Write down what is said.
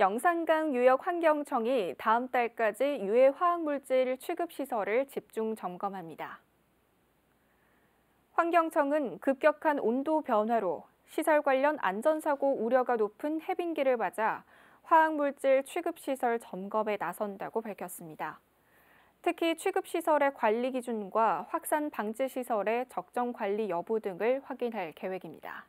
영산강 유역 환경청이 다음 달까지 유해 화학물질 취급 시설을 집중 점검합니다. 환경청은 급격한 온도 변화로 시설 관련 안전사고 우려가 높은 해빙기를 맞아 화학물질 취급시설 점검에 나선다고 밝혔습니다. 특히 취급시설의 관리 기준과 확산 방지 시설의 적정 관리 여부 등을 확인할 계획입니다.